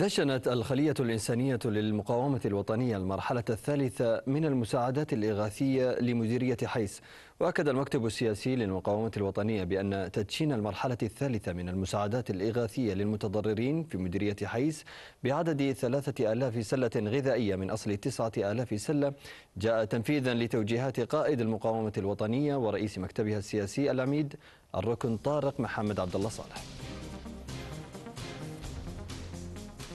دشنت الخلية الإنسانية للمقاومة الوطنية المرحلة الثالثة من المساعدات الإغاثية لمديرية حيس وأكد المكتب السياسي للمقاومة الوطنية بأن تدشين المرحلة الثالثة من المساعدات الإغاثية للمتضررين في مديرية حيس بعدد ثلاثة آلاف سلة غذائية من أصل تسعة آلاف سلة جاء تنفيذا لتوجيهات قائد المقاومة الوطنية ورئيس مكتبها السياسي العميد الركن طارق محمد عبد الله صالح